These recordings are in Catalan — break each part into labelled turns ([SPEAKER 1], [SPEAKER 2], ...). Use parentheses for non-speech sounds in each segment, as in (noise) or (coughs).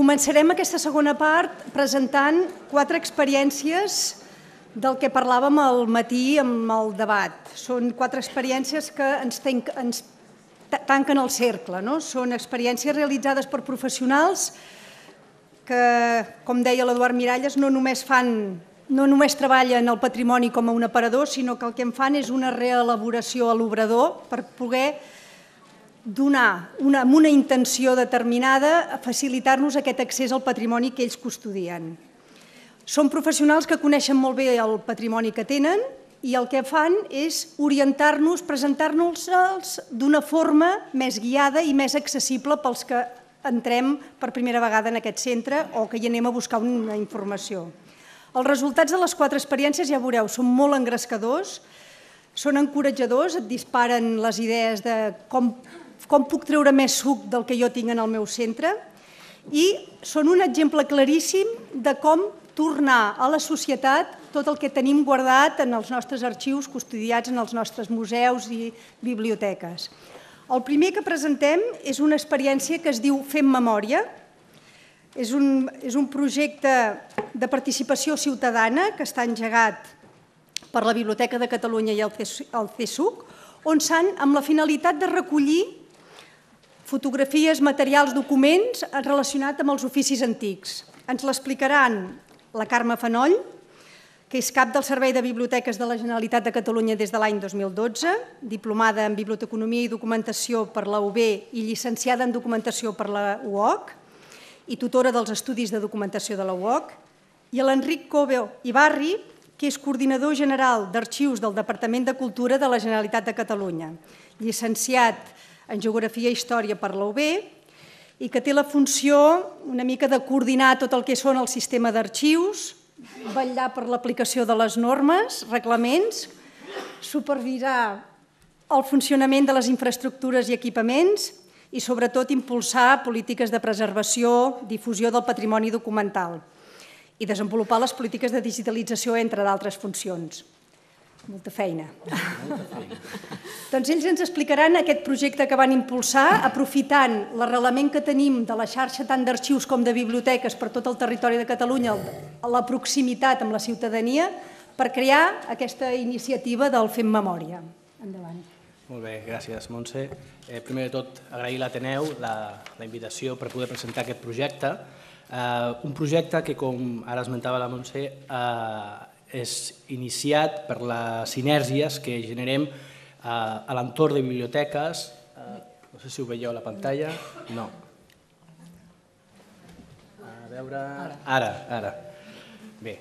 [SPEAKER 1] Començarem aquesta segona part presentant quatre experiències del que parlàvem al matí amb el debat. Són quatre experiències que ens, ens tanquen el cercle. No? Són experiències realitzades per professionals que, com deia l'Eduard Miralles, no només fan no només treballen el patrimoni com a un aparador, sinó que el que en fan és una reelaboració a l'obrador per poder donar una, amb una intenció determinada facilitar-nos aquest accés al patrimoni que ells custodien. Són professionals que coneixen molt bé el patrimoni que tenen i el que fan és orientar-nos, presentar-nos-els d'una forma més guiada i més accessible pels que entrem per primera vegada en aquest centre o que hi anem a buscar una informació. Els resultats de les quatre experiències, ja veureu, són molt engrescadors, són encoratjadors, et disparen les idees de com com puc treure més suc del que jo tinc en el meu centre i són un exemple claríssim de com tornar a la societat tot el que tenim guardat en els nostres arxius, custodiats en els nostres museus i biblioteques. El primer que presentem és una experiència que es diu Fem memòria. És un, és un projecte de participació ciutadana que està engegat per la Biblioteca de Catalunya i el CSUC, on s'han, amb la finalitat de recollir fotografies, materials, documents relacionats amb els oficis antics. Ens l'explicaran la Carme Fanoll, que és cap del Servei de Biblioteques de la Generalitat de Catalunya des de l'any 2012, diplomada en Biblioteconomia i Documentació per la UB i llicenciada en Documentació per la UOC i tutora dels Estudis de Documentació de la UOC, i l'Enric Cobeo Ibarri, que és coordinador general d'arxius del Departament de Cultura de la Generalitat de Catalunya, llicenciat en geografia i història per bé, i que té la funció una mica de coordinar tot el que són el sistema d'arxius, vetllar per l'aplicació de les normes, reglaments, supervisar el funcionament de les infraestructures i equipaments i, sobretot, impulsar polítiques de preservació, difusió del patrimoni documental i desenvolupar les polítiques de digitalització, entre d'altres funcions. Molta feina. doncs ells ens explicaran aquest projecte que van impulsar, aprofitant l'arrelament que tenim de la xarxa tant d'arxius com de biblioteques per tot el territori de Catalunya, la proximitat amb la ciutadania, per crear aquesta iniciativa del Fem Memòria. Endavant.
[SPEAKER 2] Molt bé, gràcies, Montse. Eh, primer de tot, agrair a l'Ateneu la, la invitació per poder presentar aquest projecte. Eh, un projecte que, com ara esmentava la Montse, eh, és iniciat per les sinergies que generem eh, a l'entorn de biblioteques. Eh, no sé si ho veieu a la pantalla. No. A veure... Ara, ara. Bé,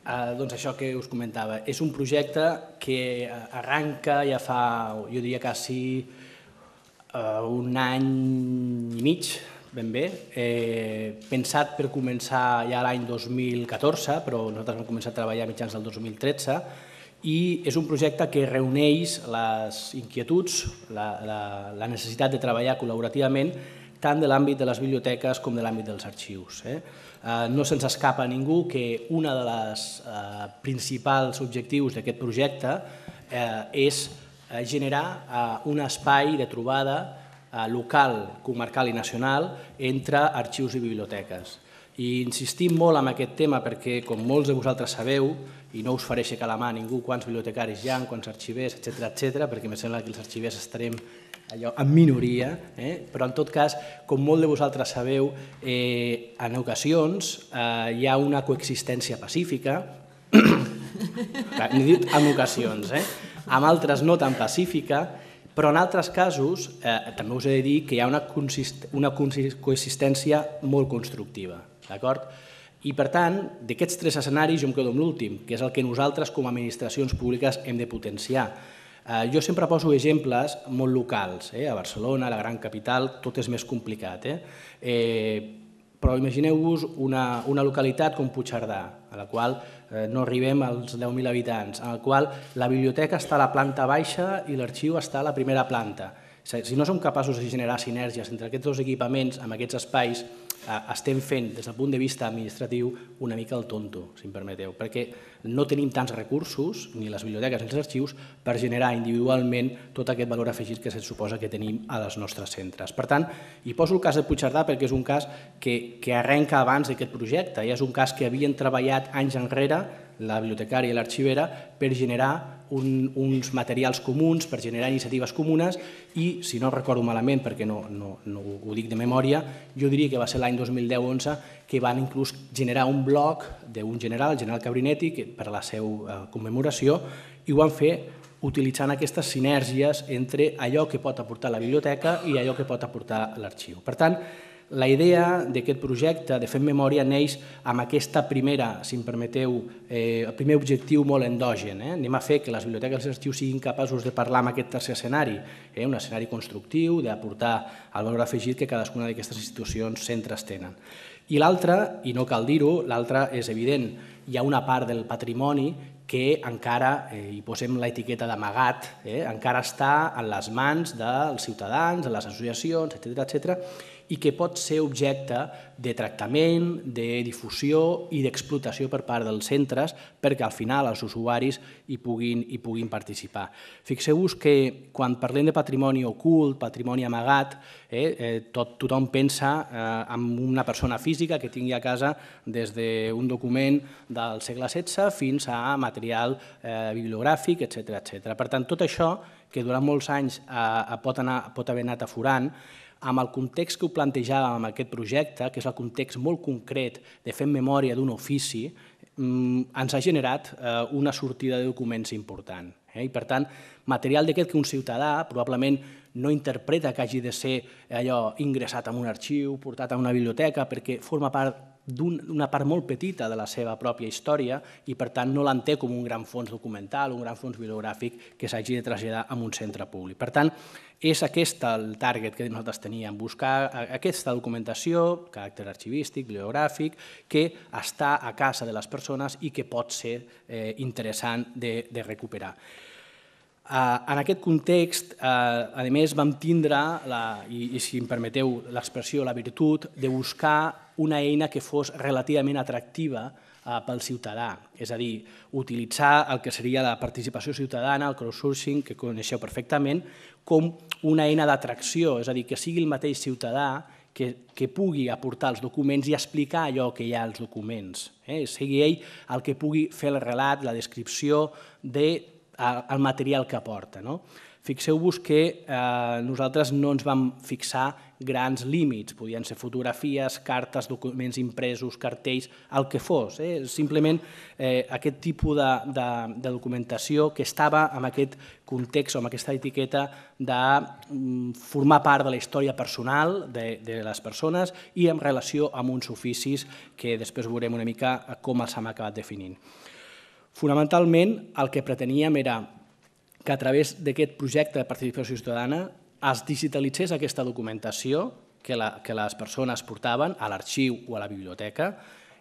[SPEAKER 2] eh, doncs això que us comentava. És un projecte que arranca ja fa, jo diria, quasi un any i mig, ben bé, eh, pensat per començar ja l'any 2014, però nosaltres vam començar a treballar a mitjans del 2013, i és un projecte que reuneix les inquietuds, la, la, la necessitat de treballar col·laborativament tant de l'àmbit de les biblioteques com de l'àmbit dels arxius. Eh? eh no se'ns escapa a ningú que un dels eh, principals objectius d'aquest projecte eh, és eh, generar eh, un espai de trobada Eh, local, comarcal i nacional entre arxius i biblioteques. I insistim molt en aquest tema perquè, com molts de vosaltres sabeu, i no us faré aixecar la mà ningú quants bibliotecaris hi ha, quants arxivers, etc etc, perquè em sembla que els arxivers estarem allò, en minoria, eh? però en tot cas, com molt de vosaltres sabeu, eh, en ocasions eh, hi ha una coexistència pacífica, (coughs) n'he dit en ocasions, eh? amb altres no tan pacífica, però en altres casos, eh, també us he de dir que hi ha una, consist una coexistència molt constructiva. D'acord? I per tant, d'aquests tres escenaris jo em quedo amb l'últim, que és el que nosaltres com a administracions públiques hem de potenciar. Eh, jo sempre poso exemples molt locals, eh? a Barcelona, a la gran capital, tot és més complicat. Eh? Eh, però imagineu-vos una, una localitat com Puigcerdà, a la qual Eh, no arribem als 10.000 habitants, en el qual la biblioteca està a la planta baixa i l'arxiu està a la primera planta. Si no som capaços de generar sinergies entre aquests dos equipaments, amb aquests espais, Eh, estem fent, des del punt de vista administratiu, una mica el tonto, si em permeteu, perquè no tenim tants recursos, ni les biblioteques ni els arxius, per generar individualment tot aquest valor afegit que se suposa que tenim a les nostres centres. Per tant, hi poso el cas de Puigcerdà perquè és un cas que, que arrenca abans d'aquest projecte, i és un cas que havien treballat anys enrere la bibliotecària i l'arxivera per generar un, uns materials comuns, per generar iniciatives comunes i, si no recordo malament, perquè no, no, no ho dic de memòria, jo diria que va ser l'any 2010-11 que van inclús generar un bloc d'un general, el general Cabrinetti, que, per a la seva eh, commemoració, i ho van fer utilitzant aquestes sinergies entre allò que pot aportar la biblioteca i allò que pot aportar l'arxiu. Per tant, la idea d'aquest projecte, de Fem Memòria, neix amb aquesta primera, si em permeteu, eh, el primer objectiu molt endogen. Eh? Anem a fer que les biblioteques i els arxius siguin capaços de parlar amb aquest tercer escenari, eh? un escenari constructiu, d'aportar el valor afegit que cadascuna d'aquestes institucions centres tenen. I l'altra, i no cal dir-ho, l'altra és evident, hi ha una part del patrimoni que encara, eh, hi posem l'etiqueta d'amagat, eh, encara està en les mans dels ciutadans, de les associacions, etc etc i que pot ser objecte de tractament, de difusió i d'explotació per part dels centres perquè al final els usuaris hi puguin, hi puguin participar. Fixeu-vos que quan parlem de patrimoni ocult, patrimoni amagat, eh, eh, tot, tothom pensa eh, en una persona física que tingui a casa des d'un document del segle XVI fins a material eh, bibliogràfic, etc etc. Per tant, tot això que durant molts anys eh, eh pot, anar, pot haver anat aforant, amb el context que ho plantejàvem amb aquest projecte, que és el context molt concret de fer memòria d'un ofici, mm, ens ha generat eh, una sortida de documents important. Eh? I, per tant, material d'aquest que un ciutadà probablement no interpreta que hagi de ser allò ingressat en un arxiu, portat a una biblioteca, perquè forma part d'una part molt petita de la seva pròpia història i, per tant, no l'entén com un gran fons documental, un gran fons bibliogràfic que s'hagi de traslladar a un centre públic. Per tant, és aquest el target que nosaltres teníem, buscar aquesta documentació, caràcter arxivístic, bibliogràfic, que està a casa de les persones i que pot ser eh, interessant de, de recuperar. Uh, en aquest context, eh, a més, vam tindre, la, i, i si em permeteu l'expressió, la virtut de buscar una eina que fos relativament atractiva eh, pel ciutadà, és a dir, utilitzar el que seria la participació ciutadana, el crowdsourcing, que coneixeu perfectament, com una eina d'atracció, és a dir, que sigui el mateix ciutadà que, que pugui aportar els documents i explicar allò que hi ha als documents. Eh? Sigui ell el que pugui fer el relat, la descripció del de, eh, material que aporta. No? Fixeu-vos que eh, nosaltres no ens vam fixar grans límits, podien ser fotografies, cartes, documents impresos, cartells, el que fos. Eh? Simplement eh, aquest tipus de, de, de documentació que estava en aquest context o amb aquesta etiqueta de mm, formar part de la història personal de, de les persones i en relació amb uns oficis que després veurem una mica com els hem acabat definint. Fonamentalment, el que preteníem era que a través d'aquest projecte de participació ciutadana es digitalitzés aquesta documentació que, la, que les persones portaven a l'arxiu o a la biblioteca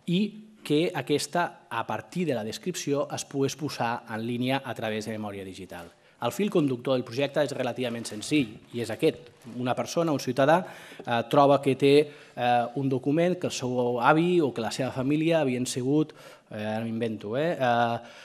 [SPEAKER 2] i que aquesta, a partir de la descripció, es pogués posar en línia a través de memòria digital. El fil conductor del projecte és relativament senzill i és aquest. Una persona, un ciutadà, eh, troba que té eh, un document que el seu avi o que la seva família havien sigut, eh, ara m'invento, eh, eh,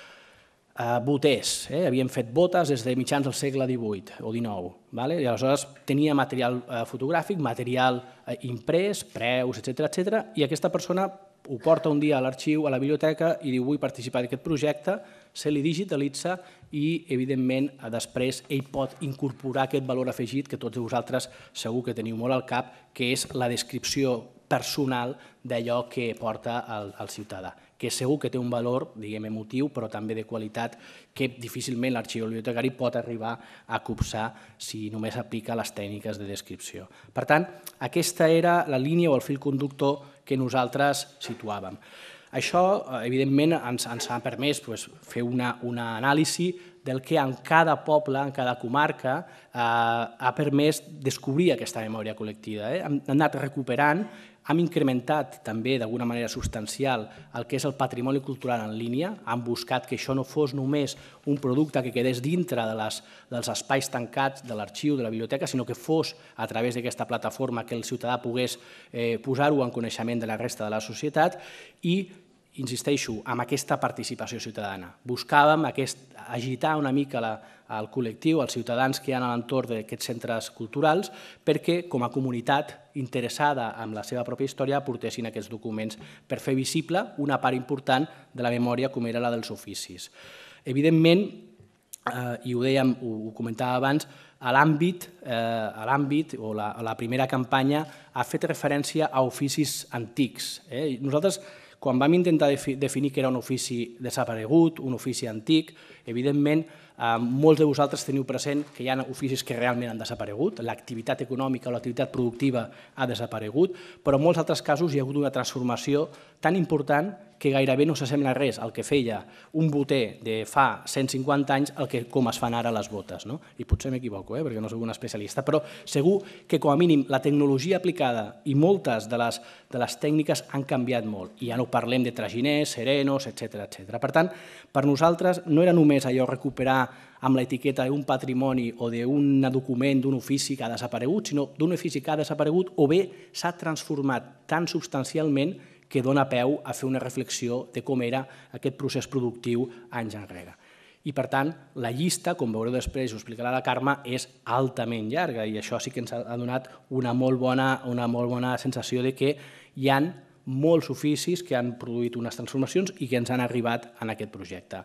[SPEAKER 2] Eh, boters, eh? havien fet botes des de mitjans del segle XVIII o XIX. Vale? I aleshores tenia material eh, fotogràfic, material eh, imprès, preus, etc etc. i aquesta persona ho porta un dia a l'arxiu, a la biblioteca, i diu vull participar d'aquest projecte, se li digitalitza i, evidentment, eh, després ell pot incorporar aquest valor afegit que tots vosaltres segur que teniu molt al cap, que és la descripció personal d'allò que porta el, el ciutadà que segur que té un valor, diguem, emotiu, però també de qualitat, que difícilment l'arxiu bibliotecari pot arribar a copsar si només aplica les tècniques de descripció. Per tant, aquesta era la línia o el fil conductor que nosaltres situàvem. Això, eh, evidentment, ens, ens ha permès doncs, fer una, una anàlisi del que en cada poble, en cada comarca, eh, ha permès descobrir aquesta memòria col·lectiva. Eh? Hem anat recuperant hem incrementat també d'alguna manera substancial el que és el patrimoni cultural en línia, hem buscat que això no fos només un producte que quedés dintre de les, dels espais tancats de l'arxiu, de la biblioteca, sinó que fos a través d'aquesta plataforma que el ciutadà pogués eh, posar-ho en coneixement de la resta de la societat i insisteixo, amb aquesta participació ciutadana. Buscàvem aquest, agitar una mica el col·lectiu, els ciutadans que hi ha a l'entorn d'aquests centres culturals, perquè com a comunitat interessada en la seva pròpia història aportessin aquests documents per fer visible una part important de la memòria com era la dels oficis. Evidentment, eh, i ho dèiem, ho, comentava abans, a l'àmbit eh, l'àmbit o la, la primera campanya ha fet referència a oficis antics. Eh? Nosaltres quan vam intentar definir que era un ofici desaparegut, un ofici antic, evidentment, eh, molts de vosaltres teniu present que hi ha oficis que realment han desaparegut, l'activitat econòmica o l'activitat productiva ha desaparegut, però en molts altres casos hi ha hagut una transformació tan important que gairebé no s'assembla res al que feia un boter de fa 150 anys al que com es fan ara les botes. No? I potser m'equivoco, eh? perquè no sóc un especialista, però segur que com a mínim la tecnologia aplicada i moltes de les, de les tècniques han canviat molt. I ja no parlem de traginers, serenos, etc etc. Per tant, per nosaltres no era només allò recuperar amb l'etiqueta d'un patrimoni o d'un document, d'un ofici que ha desaparegut, sinó d'un ofici que ha desaparegut o bé s'ha transformat tan substancialment que dona peu a fer una reflexió de com era aquest procés productiu anys enrere. I, per tant, la llista, com veureu després, ho explicarà la Carme, és altament llarga i això sí que ens ha donat una molt bona, una molt bona sensació de que hi han molts oficis que han produït unes transformacions i que ens han arribat en aquest projecte.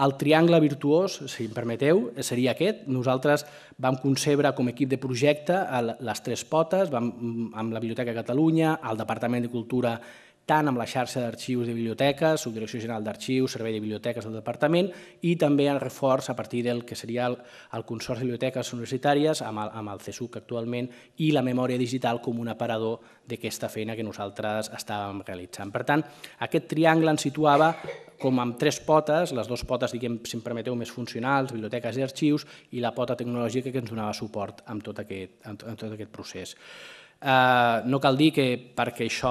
[SPEAKER 2] El triangle virtuós, si em permeteu, seria aquest. Nosaltres vam concebre com a equip de projecte les tres potes, vam, amb la Biblioteca de Catalunya, el Departament de Cultura i tant amb la xarxa d'arxius de biblioteques, Subdirecció General d'Arxius, Servei de Biblioteques del Departament i també en reforç a partir del que seria el, el Consorci de Biblioteques Universitàries amb el, amb el CSUC actualment i la memòria digital com un aparador d'aquesta feina que nosaltres estàvem realitzant. Per tant, aquest triangle ens situava com amb tres potes, les dues potes, diguem, si em permeteu, més funcionals, biblioteques i arxius, i la pota tecnològica que ens donava suport amb tot aquest, amb tot aquest procés. Eh, no cal dir que perquè això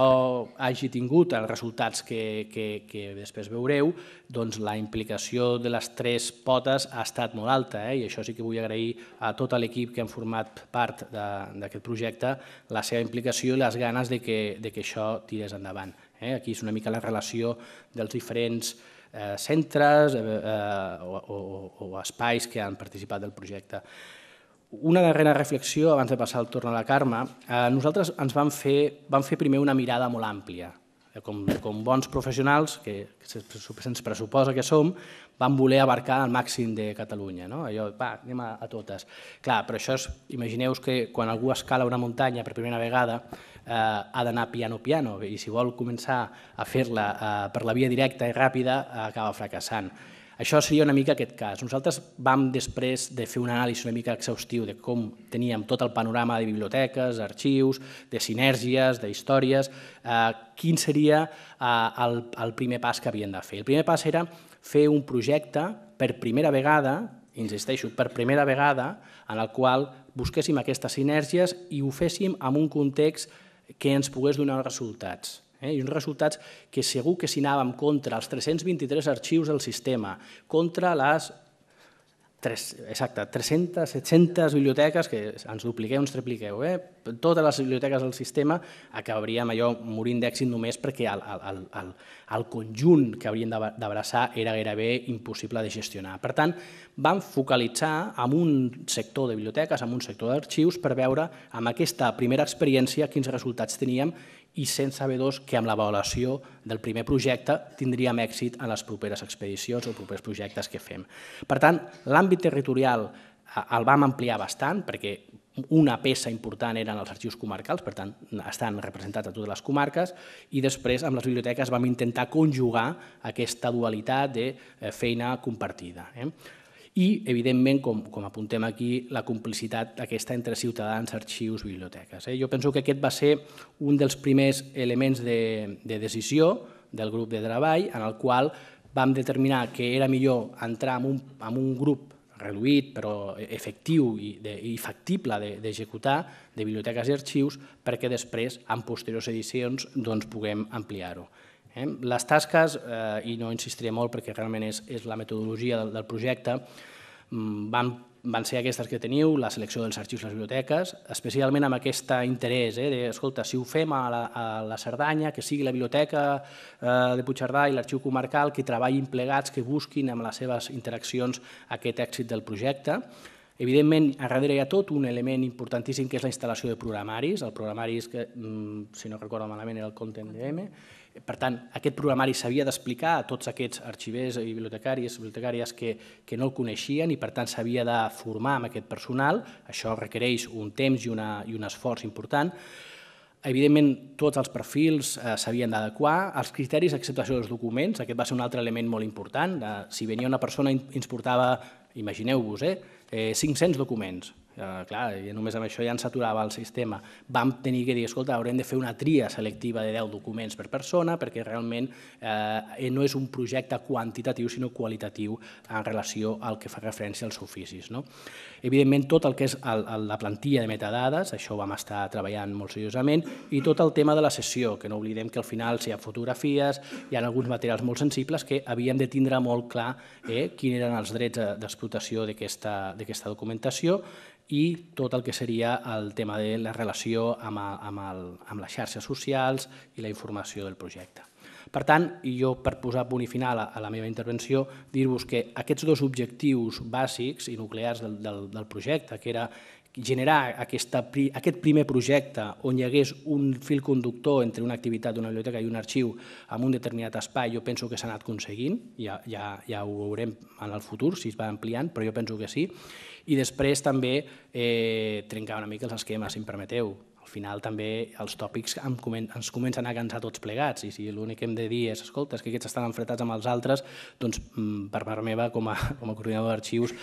[SPEAKER 2] hagi tingut els resultats que, que, que després veureu, doncs la implicació de les tres potes ha estat molt alta eh? i això sí que vull agrair a tot l'equip que han format part d'aquest projecte la seva implicació i les ganes de que, de que això tirés endavant. Eh? Aquí és una mica la relació dels diferents eh, centres eh, eh, o, o, o espais que han participat del projecte una darrera reflexió abans de passar el torn a la Carme. Eh, nosaltres ens vam fer, vam fer primer una mirada molt àmplia. Eh, com, com bons professionals, que, que se'ns pressuposa que som, vam voler abarcar el màxim de Catalunya. No? Allò, va, anem a, a totes. Clar, però això és, imagineu-vos que quan algú escala una muntanya per primera vegada eh, ha d'anar piano piano i si vol començar a fer-la eh, per la via directa i ràpida eh, acaba fracassant. Això seria una mica aquest cas. Nosaltres vam, després de fer un anàlisi una mica exhaustiu de com teníem tot el panorama de biblioteques, arxius, de sinergies, d'històries, eh, quin seria eh, el, primer pas que havíem de fer. El primer pas era fer un projecte per primera vegada, insisteixo, per primera vegada, en el qual busquéssim aquestes sinergies i ho féssim amb un context que ens pogués donar resultats. Eh? I uns resultats que segur que si anàvem contra els 323 arxius del sistema, contra les 3, exacte, 300, 700 biblioteques, que ens dupliqueu, ens tripliqueu, eh? totes les biblioteques del sistema acabaríem allò morint d'èxit només perquè el, el, el, el conjunt que haurien d'abraçar era gairebé impossible de gestionar. Per tant, vam focalitzar en un sector de biblioteques, en un sector d'arxius, per veure amb aquesta primera experiència quins resultats teníem i sent sabedors que amb l'avaluació del primer projecte tindríem èxit en les properes expedicions o propers projectes que fem. Per tant, l'àmbit territorial eh, el vam ampliar bastant perquè una peça important eren els arxius comarcals, per tant, estan representats a totes les comarques, i després amb les biblioteques vam intentar conjugar aquesta dualitat de eh, feina compartida. Eh? i, evidentment, com, com apuntem aquí, la complicitat aquesta entre ciutadans, arxius, biblioteques. Eh? Jo penso que aquest va ser un dels primers elements de, de decisió del grup de treball en el qual vam determinar que era millor entrar en un, en un grup reduït però efectiu i, de, i factible d'executar de, de biblioteques i arxius perquè després, en posteriors edicions, doncs, puguem ampliar-ho. Eh? Les tasques, eh, i no insistiré molt perquè realment és, és la metodologia del, projecte, mm, van, van ser aquestes que teniu, la selecció dels arxius i les biblioteques, especialment amb aquest interès, eh, de, escolta, si ho fem a la, a la Cerdanya, que sigui la biblioteca eh, de Puigcerdà i l'arxiu comarcal, que treballin plegats, que busquin amb les seves interaccions aquest èxit del projecte, Evidentment, a darrere hi ha tot un element importantíssim que és la instal·lació de programaris, el programari que, mm, si no recordo malament, era el Content DM, per tant, aquest programari s'havia d'explicar a tots aquests arxivers i bibliotecàries bibliotecàries que, que no el coneixien i per tant s'havia de formar amb aquest personal, això requereix un temps i, una, i un esforç important, Evidentment, tots els perfils eh, s'havien d'adequar. Els criteris d'acceptació dels documents, aquest va ser un altre element molt important. De, eh, si venia una persona i ens portava, imagineu-vos, eh, 500 eh, documents, eh, clar, i només amb això ja ens aturava el sistema. Vam tenir que dir, escolta, haurem de fer una tria selectiva de 10 documents per persona perquè realment eh, eh, no és un projecte quantitatiu sinó qualitatiu en relació al que fa referència als oficis. No? Evidentment, tot el que és la plantilla de metadades, això ho vam estar treballant molt seriosament, i tot el tema de la sessió, que no oblidem que al final hi ha fotografies, hi ha alguns materials molt sensibles que havíem de tindre molt clar eh, quins eren els drets d'explotació d'aquesta documentació i tot el que seria el tema de la relació amb, el, amb, el, amb les xarxes socials i la informació del projecte. Per tant, jo per posar punt i final a la meva intervenció, dir-vos que aquests dos objectius bàsics i nuclears del, del, del projecte, que era generar aquesta, aquest primer projecte on hi hagués un fil conductor entre una activitat d'una biblioteca i un arxiu en un determinat espai, jo penso que s'ha anat aconseguint, ja, ja, ja ho veurem en el futur, si es va ampliant, però jo penso que sí, i després també eh, trencar una mica els esquemes, si em permeteu. Al final també els tòpics ens comencen a cansar tots plegats i si l'únic que hem de dir és escolta, és que aquests estan enfretats amb els altres, doncs mm, per part meva com a, (laughs) com a coordinador d'arxius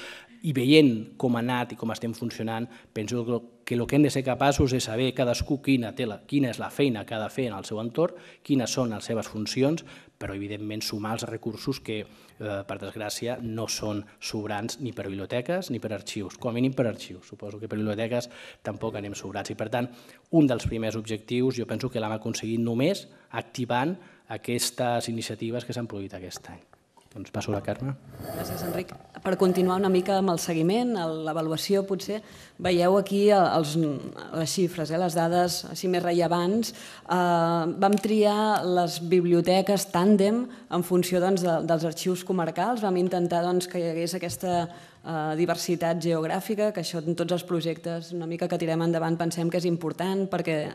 [SPEAKER 2] i veient com ha anat i com estem funcionant, penso que que el que hem de ser capaços és saber cadascú quina, té la, quina és la feina que ha de fer en el seu entorn, quines són les seves funcions, però evidentment sumar els recursos que, eh, per desgràcia, no són sobrants ni per biblioteques ni per arxius, com a mínim per arxius. Suposo que per biblioteques tampoc anem sobrats. I per tant, un dels primers objectius jo penso que l'hem aconseguit només activant aquestes iniciatives que s'han produït aquest any. Doncs passo la Carme. Gràcies,
[SPEAKER 3] Enric. Per continuar una mica amb el seguiment, l'avaluació potser, veieu aquí els, les xifres, eh, les dades així més rellevants. Eh, vam triar les biblioteques tàndem en funció doncs, de, dels arxius comarcals, vam intentar doncs, que hi hagués aquesta Eh, diversitat geogràfica, que això en tots els projectes una mica que tirem endavant pensem que és important perquè,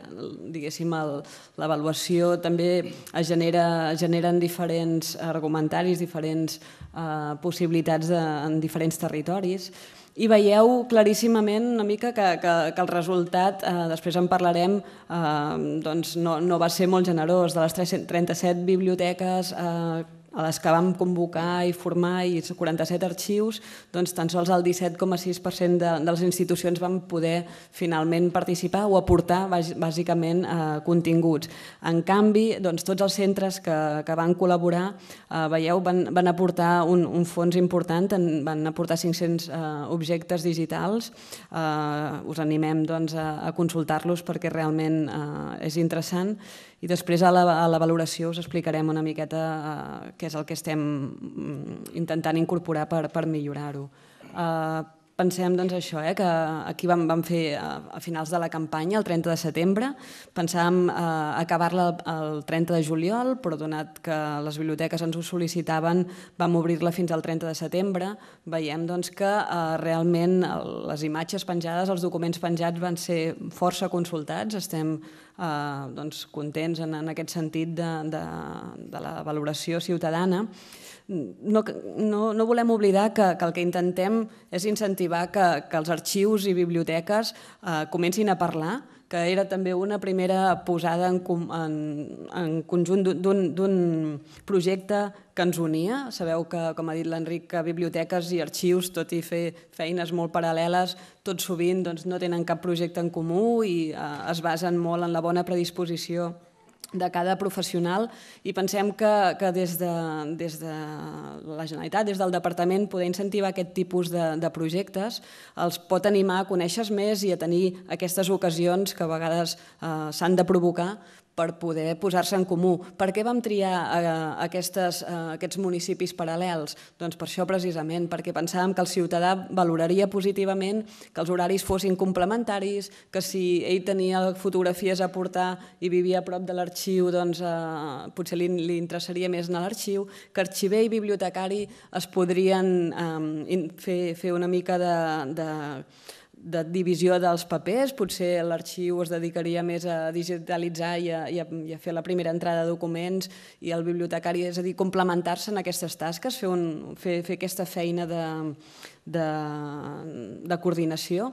[SPEAKER 3] diguéssim, l'avaluació també es genera, generen diferents argumentaris, diferents eh, possibilitats de, en diferents territoris i veieu claríssimament una mica que, que, que el resultat, eh, després en parlarem, eh, doncs no, no va ser molt generós. De les 37 biblioteques eh, a les que vam convocar i formar i 47 arxius, doncs tan sols el 17,6% de, de les institucions van poder finalment participar o aportar bàsicament eh, continguts. En canvi, doncs, tots els centres que, que van col·laborar, eh, veieu, van, van aportar un, un fons important, en, van aportar 500 eh, objectes digitals. Eh, us animem doncs, a, a consultar-los perquè realment eh, és interessant. I després a la, a la valoració us explicarem una miqueta uh, què és el que estem mm, intentant incorporar per, per millorar-ho. Eh, pensem doncs, això, eh, que aquí vam, vam fer a, eh, a finals de la campanya, el 30 de setembre, pensàvem eh, acabar-la el, el 30 de juliol, però donat que les biblioteques ens ho sol·licitaven, vam obrir-la fins al 30 de setembre. Veiem doncs, que eh, realment el, les imatges penjades, els documents penjats van ser força consultats, estem eh, doncs, contents en, en aquest sentit de, de, de la valoració ciutadana, no, no, no volem oblidar que, que el que intentem és incentivar que, que els arxius i biblioteques eh, comencin a parlar, que era també una primera posada en, en, en conjunt d'un projecte que ens unia. Sabeu que, com ha dit l'Enric, que biblioteques i arxius, tot i fer feines molt paral·leles, tot sovint doncs, no tenen cap projecte en comú i eh, es basen molt en la bona predisposició de cada professional i pensem que, que des, de, des de la Generalitat, des del Departament, poder incentivar aquest tipus de, de projectes els pot animar a conèixer més i a tenir aquestes ocasions que a vegades eh, s'han de provocar per poder posar-se en comú. Per què vam triar eh, aquestes, eh, aquests municipis paral·lels? Doncs per això precisament, perquè pensàvem que el ciutadà valoraria positivament que els horaris fossin complementaris, que si ell tenia fotografies a portar i vivia a prop de l'arxiu, doncs eh, potser li, li interessaria més anar a l'arxiu, que arxiver i bibliotecari es podrien eh, fer, fer una mica de... de de divisió dels papers, potser l'arxiu es dedicaria més a digitalitzar i a, i, a, i a fer la primera entrada de documents i el bibliotecari, és a dir, complementar-se en aquestes tasques, fer, un, fer, fer aquesta feina de, de, de coordinació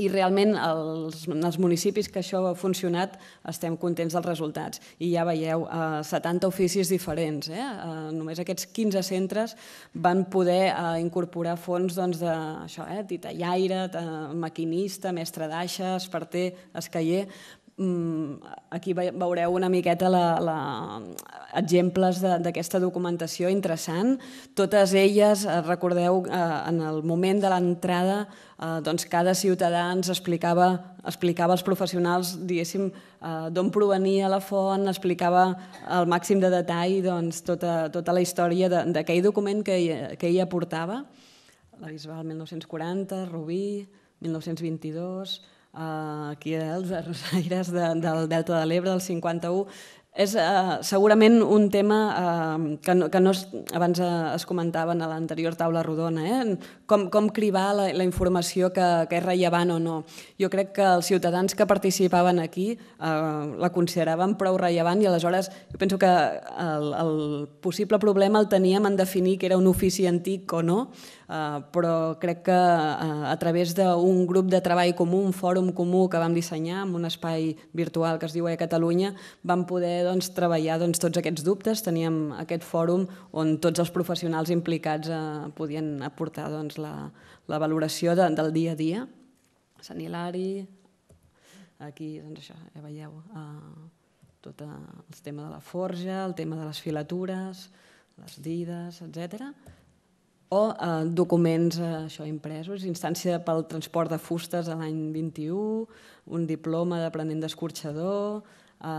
[SPEAKER 3] i realment els, els municipis que això ha funcionat estem contents dels resultats. I ja veieu, eh, 70 oficis diferents. Eh? Eh, només aquests 15 centres van poder eh, incorporar fons doncs, de això, eh, titellaire, de maquinista, mestre d'aixa, esparter, escaier, aquí veureu una miqueta la, la, exemples d'aquesta documentació interessant. Totes elles, eh, recordeu, eh, en el moment de l'entrada, eh, doncs cada ciutadà ens explicava, explicava als professionals diguéssim d'on provenia la font, explicava al màxim de detall doncs, tota, tota la història d'aquell document que, ella, que ella portava. La Bisbal 1940, Rubí, 1922 aquí els aires de, del Delta de l'Ebre, del 51, és eh, segurament un tema eh, que, no, que no es, abans eh, es comentaven a l'anterior taula rodona, eh? com, com cribar la, la informació que, que és rellevant o no. Jo crec que els ciutadans que participaven aquí eh, la consideraven prou rellevant i aleshores jo penso que el, el possible problema el teníem en definir que era un ofici antic o no, Eh, però crec que eh, a través d'un grup de treball comú, un fòrum comú que vam dissenyar amb un espai virtual que es diu E Catalunya, vam poder doncs, treballar doncs, tots aquests dubtes. Teníem aquest fòrum on tots els professionals implicats eh, podien aportar doncs, la, la valoració de, del dia a dia. Sant Hilari, aquí doncs això, ja veieu eh, tot eh, el tema de la forja, el tema de les filatures, les dides, etc o eh, documents eh, això impresos, instància pel transport de fustes a l'any 21, un diploma d'aprenent d'escorxador, eh,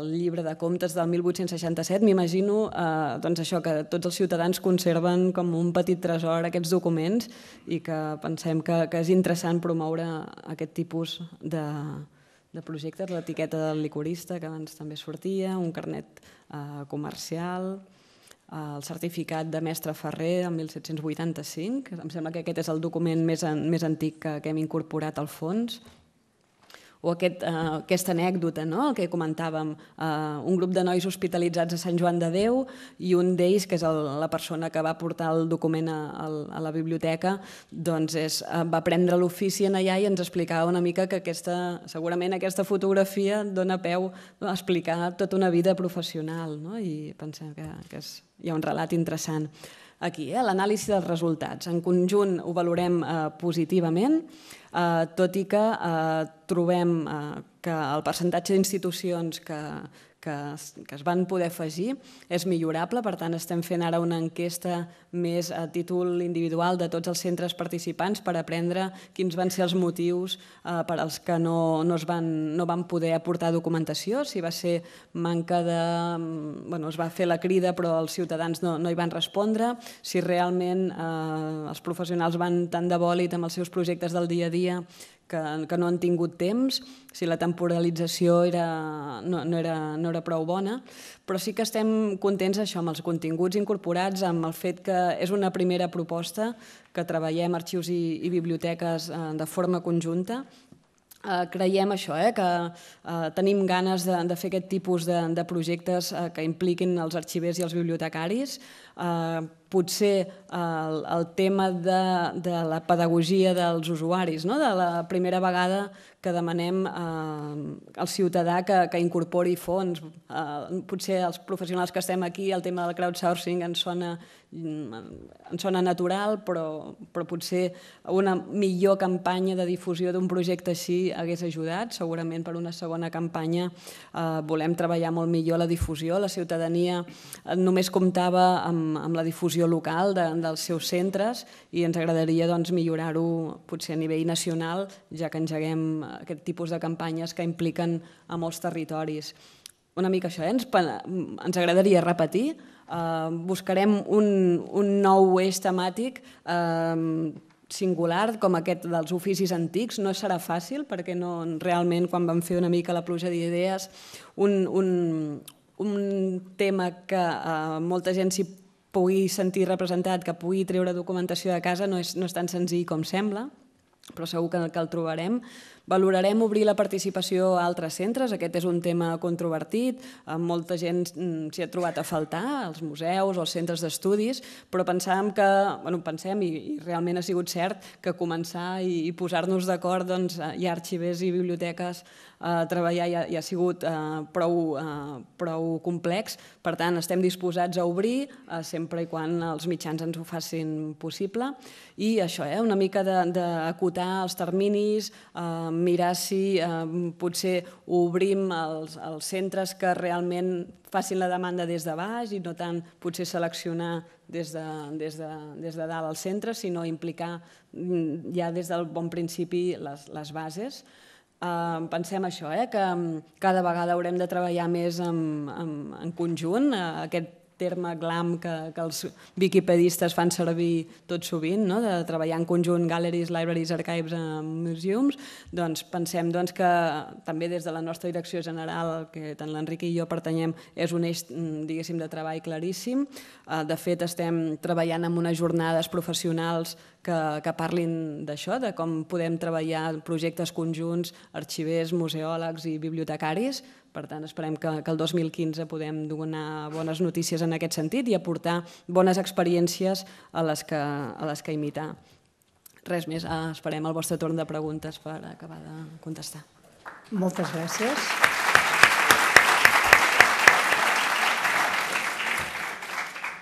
[SPEAKER 3] el llibre de comptes del 1867, m'imagino eh, doncs això que tots els ciutadans conserven com un petit tresor aquests documents i que pensem que, que és interessant promoure aquest tipus de, de projectes, l'etiqueta del licorista que abans també sortia, un carnet eh, comercial el certificat de mestre Ferrer del 1785. Em sembla que aquest és el document més, més antic que, que hem incorporat al fons o aquest, eh, aquesta anècdota no? el que comentàvem, eh, un grup de nois hospitalitzats a Sant Joan de Déu i un d'ells, que és el, la persona que va portar el document a, a la biblioteca, doncs és, eh, va prendre l'ofici en allà i ens explicava una mica que aquesta, segurament aquesta fotografia dona peu a explicar tota una vida professional no? i pensem que, que és, hi ha un relat interessant aquí, eh? l'anàlisi dels resultats. En conjunt ho valorem eh, positivament, eh, tot i que eh, trobem eh, que el percentatge d'institucions que, que, que es van poder afegir és millorable, per tant estem fent ara una enquesta més a títol individual de tots els centres participants per aprendre quins van ser els motius eh, per als que no, no, es van, no van poder aportar documentació, si va ser manca de... Mm, bueno, es va fer la crida però els ciutadans no, no hi van respondre, si realment eh, els professionals van tan de bòlit amb els seus projectes del dia a dia que, que no han tingut temps, si la temporalització era, no, no, era, no era prou bona, però sí que estem contents això amb els continguts incorporats, amb el fet que és una primera proposta que treballem arxius i, i biblioteques eh, de forma conjunta, eh, creiem això, eh, que eh, tenim ganes de, de fer aquest tipus de, de projectes eh, que impliquin els arxivers i els bibliotecaris, eh, potser el, el tema de, de la pedagogia dels usuaris, no? de la primera vegada que demanem eh, al ciutadà que, que incorpori fons. Eh, potser els professionals que estem aquí, el tema del crowdsourcing ens sona, mm, ens sona natural, però, però potser una millor campanya de difusió d'un projecte així hagués ajudat. Segurament per una segona campanya eh, volem treballar molt millor la difusió. La ciutadania només comptava amb amb, la difusió local de, dels seus centres i ens agradaria doncs, millorar-ho potser a nivell nacional, ja que engeguem aquest tipus de campanyes que impliquen a molts territoris. Una mica això, eh? ens, ens agradaria repetir, Uh, buscarem un, un nou eix temàtic uh, singular com aquest dels oficis antics no serà fàcil perquè no, realment quan vam fer una mica la pluja d'idees un, un, un tema que uh, molta gent s'hi pugui sentir representat, que pugui treure documentació de casa, no és, no és tan senzill com sembla, però segur que, que el trobarem. Valorarem obrir la participació a altres centres, aquest és un tema controvertit, eh, molta gent mm, s'hi ha trobat a faltar, als museus, als centres d'estudis, però pensàvem que, bueno, pensem, i, i realment ha sigut cert, que començar i, i posar-nos d'acord doncs, eh, hi ha arxivers i biblioteques eh, a treballar ja, ja ha sigut eh, prou, eh, prou complex. Per tant, estem disposats a obrir uh, sempre i quan els mitjans ens ho facin possible. I això, eh, una mica d'acotar els terminis, eh, mirar si potser obrim els, els centres que realment facin la demanda des de baix i no tant potser seleccionar des de, des de, des de dalt el centre, sinó implicar mm, ja des del bon principi les, les bases. Eh, pensem això, eh, que mm, cada vegada haurem de treballar més en, en, conjunt. Eh, aquest terme glam que, que els wikipedistes fan servir tot sovint, no? de treballar en conjunt galleries, libraries, archives, eh, museums, doncs pensem doncs, que també des de la nostra direcció general, que tant l'Enric i jo pertanyem, és un eix mm, diguéssim de treball claríssim. Eh, de fet, estem treballant en unes jornades professionals que, que parlin d'això, de com podem treballar projectes conjunts, arxivers, museòlegs i bibliotecaris, per tant, esperem que, que el 2015 podem donar bones notícies en aquest sentit i aportar bones experiències a les que, a les que imitar. Res més, ah, esperem el vostre torn de preguntes per acabar de contestar.
[SPEAKER 1] Moltes gràcies.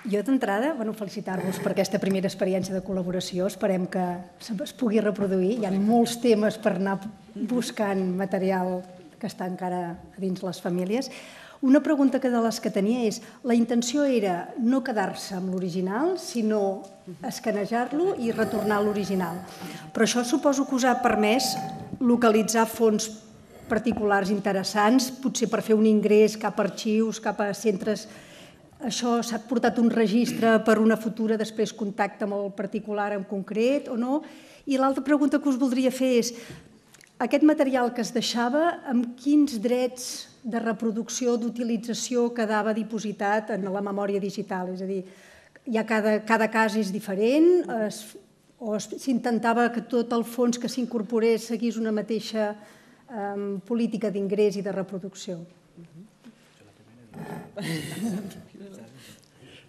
[SPEAKER 1] Jo d'entrada, bueno, felicitar-vos per aquesta primera experiència de col·laboració. Esperem que es pugui reproduir. Hi ha molts temes per anar buscant material que està encara dins les famílies. Una pregunta que de les que tenia és, la intenció era no quedar-se amb l'original, sinó escanejar-lo i retornar a l'original. Però això suposo que us ha permès localitzar fons particulars interessants, potser per fer un ingrés cap a arxius, cap a centres això s'ha portat un registre per una futura després contacte amb el particular en concret o no? I l'altra pregunta que us voldria fer és, aquest material que es deixava, amb quins drets de reproducció, d'utilització quedava dipositat en la memòria digital? És a dir, ja cada, cada cas és diferent es, o s'intentava que tot el fons que s'incorporés seguís una mateixa eh, política d'ingrés i de reproducció?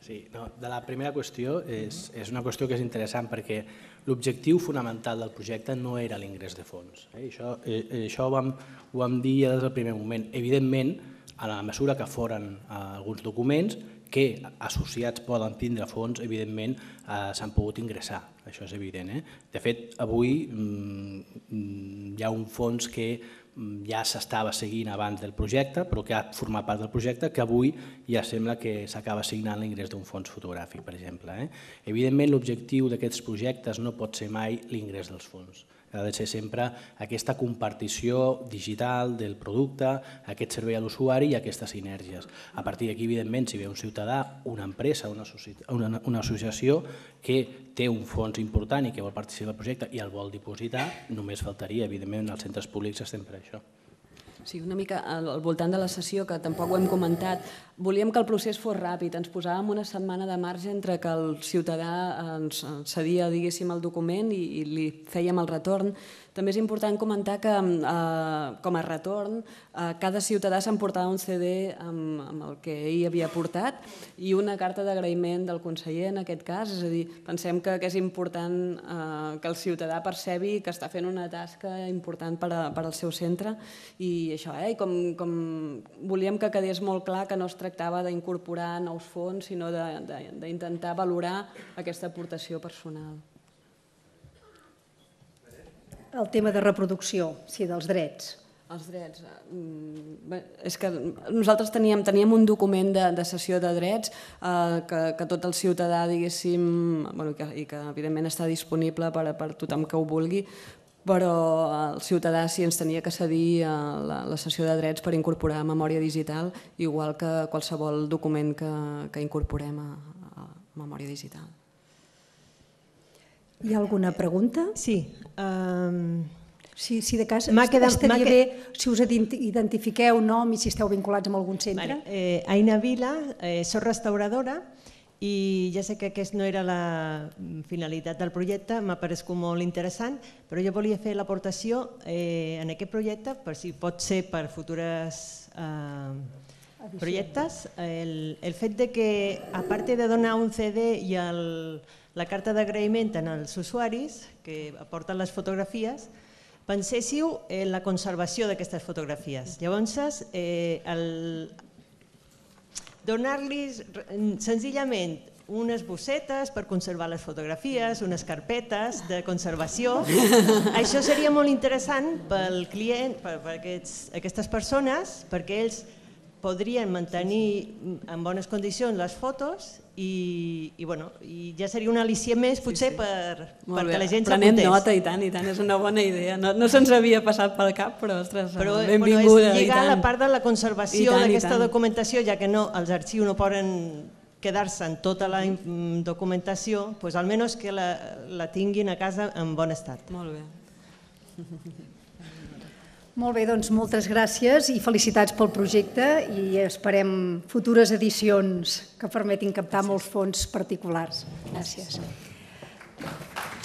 [SPEAKER 2] Sí, no, de la primera qüestió és, és una qüestió que és interessant perquè l'objectiu fonamental del projecte no era l'ingrés de fons. Eh? Això, eh, això ho, vam, ho vam dir ja des del primer moment. Evidentment, a la mesura que foren eh, alguns documents, que associats poden tindre fons, evidentment eh, s'han pogut ingressar, això és evident. Eh? De fet, avui mm, mm hi ha un fons que mm, ja s'estava seguint abans del projecte, però que ha format part del projecte, que avui ja sembla que s'acaba signant l'ingrés d'un fons fotogràfic, per exemple. Eh? Evidentment, l'objectiu d'aquests projectes no pot ser mai l'ingrés dels fons ha de ser sempre aquesta compartició digital del producte, aquest servei a l'usuari i aquestes sinergies. A partir d'aquí, evidentment, si ve un ciutadà, una empresa, una, una, associació que té un fons important i que vol participar del projecte i el vol dipositar, només faltaria, evidentment, als centres públics estem per això.
[SPEAKER 3] Sí, una mica al, al voltant de la sessió, que tampoc ho hem comentat, volíem que el procés fos ràpid, ens posàvem una setmana de marge entre que el ciutadà ens cedia, diguéssim, el document i, i li fèiem el retorn. També és important comentar que, mm, eh, com a retorn, eh, cada ciutadà s'emportava un CD amb, amb el que ell havia portat i una carta d'agraïment del conseller, en aquest cas. És a dir, pensem que, que és important eh, que el ciutadà percebi que està fent una tasca important per, a, per al seu centre i això, eh? I com, com volíem que quedés molt clar que no es tractava d'incorporar nous fons, sinó d'intentar valorar aquesta aportació personal
[SPEAKER 1] el tema de reproducció, sí, dels drets.
[SPEAKER 3] Els drets. Mm, és que nosaltres teníem, teníem un document de, de sessió de drets eh, que, que tot el ciutadà, diguéssim, bueno, que, i que evidentment està disponible per, per tothom que ho vulgui, però el ciutadà sí ens tenia que cedir a eh, la, la sessió de drets per incorporar memòria digital, igual que qualsevol document que, que incorporem a, a memòria digital.
[SPEAKER 1] Hi ha alguna pregunta? Sí. Um... Si, si de cas quedat, estaria que... bé si us identifiqueu nom i si esteu vinculats amb algun centre. Vale. Eh, Aina Vila,
[SPEAKER 4] eh, soc restauradora i ja sé que aquesta no era la finalitat del projecte, m'ha paregut molt interessant, però jo volia fer l'aportació eh, en aquest projecte, per si pot ser per futures eh, projectes, el, el fet de que, a part de donar un CD i el, la carta d'agraïment en els usuaris que aporten les fotografies, penséssiu en la conservació d'aquestes fotografies. Llavors, eh, el... donar-li senzillament unes bossetes per conservar les fotografies, unes carpetes de conservació. (laughs) Això seria molt interessant pel client, per, per aquests, aquestes persones, perquè ells podrien mantenir en bones condicions les fotos i, i, bueno, i ja seria una al·licia més potser sí, sí. per, perquè la gent s'apuntés. Prenem nota i tant, i
[SPEAKER 3] tant, és una bona idea. No, no se'ns havia
[SPEAKER 4] passat pel cap, però ostres, però, benvinguda. Eh, bueno, és lligar la part de la conservació d'aquesta documentació, ja que no, els arxius no poden quedar-se en tota la mm. Mm, documentació, doncs almenys que la, la tinguin a casa en bon estat. Molt bé. (laughs)
[SPEAKER 1] Molt bé, doncs moltes gràcies i felicitats pel projecte i esperem futures edicions que permetin captar molts fons particulars. Gràcies. gràcies.